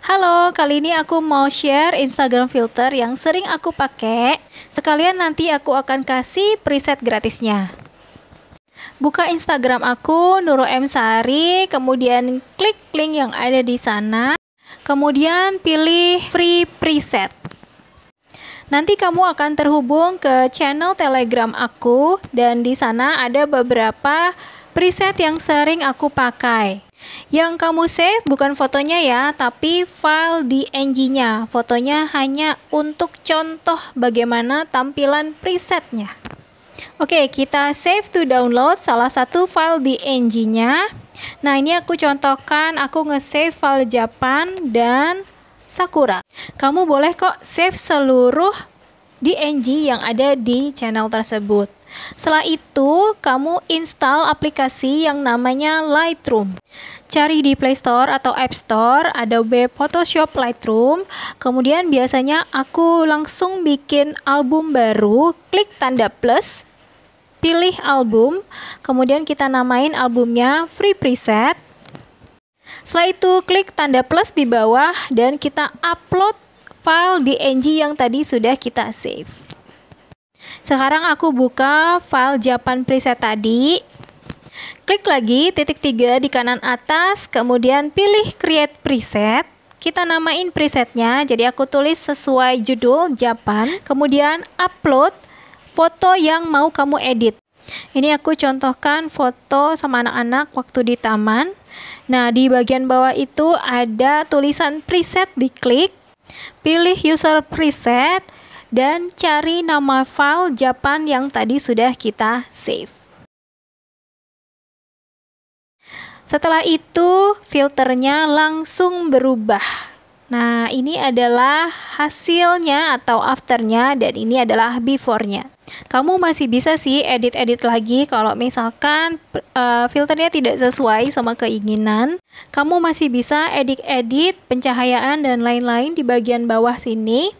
Halo, kali ini aku mau share Instagram filter yang sering aku pakai. Sekalian nanti aku akan kasih preset gratisnya. Buka Instagram aku Nurul M Sari, kemudian klik link yang ada di sana. Kemudian pilih free preset. Nanti kamu akan terhubung ke channel Telegram aku dan di sana ada beberapa preset yang sering aku pakai. Yang kamu save bukan fotonya ya, tapi file di ng nya Fotonya hanya untuk contoh bagaimana tampilan presetnya. Oke, kita save to download salah satu file di ng nya Nah, ini aku contohkan, aku nge-save file Japan dan Sakura. Kamu boleh kok save seluruh di NG yang ada di channel tersebut. Setelah itu, kamu install aplikasi yang namanya Lightroom. Cari di Play Store atau App Store Adobe Photoshop Lightroom. Kemudian biasanya aku langsung bikin album baru, klik tanda plus, pilih album, kemudian kita namain albumnya Free Preset. Setelah itu klik tanda plus di bawah dan kita upload file DNG yang tadi sudah kita save. Sekarang aku buka file Japan preset tadi. Klik lagi titik tiga di kanan atas, kemudian pilih create preset. Kita namain presetnya, jadi aku tulis sesuai judul Japan, kemudian upload foto yang mau kamu edit. Ini aku contohkan foto sama anak-anak waktu di taman. Nah, di bagian bawah itu ada tulisan preset, diklik. Pilih user preset, dan cari nama file Japan yang tadi sudah kita save. Setelah itu, filternya langsung berubah. Nah, ini adalah hasilnya atau afternya dan ini adalah beforenya. Kamu masih bisa sih edit-edit lagi kalau misalkan uh, filternya tidak sesuai sama keinginan. Kamu masih bisa edit-edit pencahayaan dan lain-lain di bagian bawah sini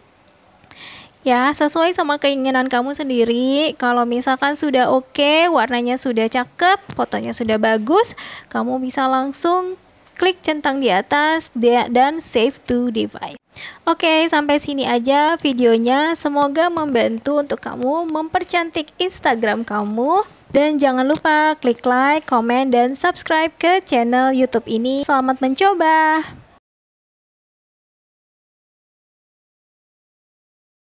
ya sesuai sama keinginan kamu sendiri kalau misalkan sudah oke okay, warnanya sudah cakep fotonya sudah bagus kamu bisa langsung klik centang di atas dan save to device Oke, sampai sini aja videonya. Semoga membantu untuk kamu mempercantik Instagram kamu. Dan jangan lupa klik like, komen, dan subscribe ke channel YouTube ini. Selamat mencoba!